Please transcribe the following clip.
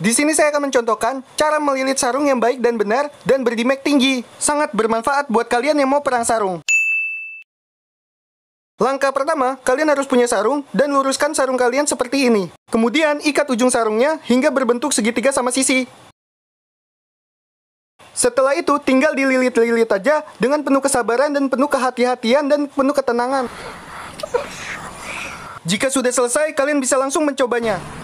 Di sini saya akan mencontohkan cara melilit sarung yang baik dan benar dan berdimek tinggi. Sangat bermanfaat buat kalian yang mau perang sarung. Langkah pertama, kalian harus punya sarung dan luruskan sarung kalian seperti ini. Kemudian ikat ujung sarungnya hingga berbentuk segitiga sama sisi. Setelah itu tinggal dililit-lilit aja dengan penuh kesabaran dan penuh kehati-hatian dan penuh ketenangan. Jika sudah selesai, kalian bisa langsung mencobanya.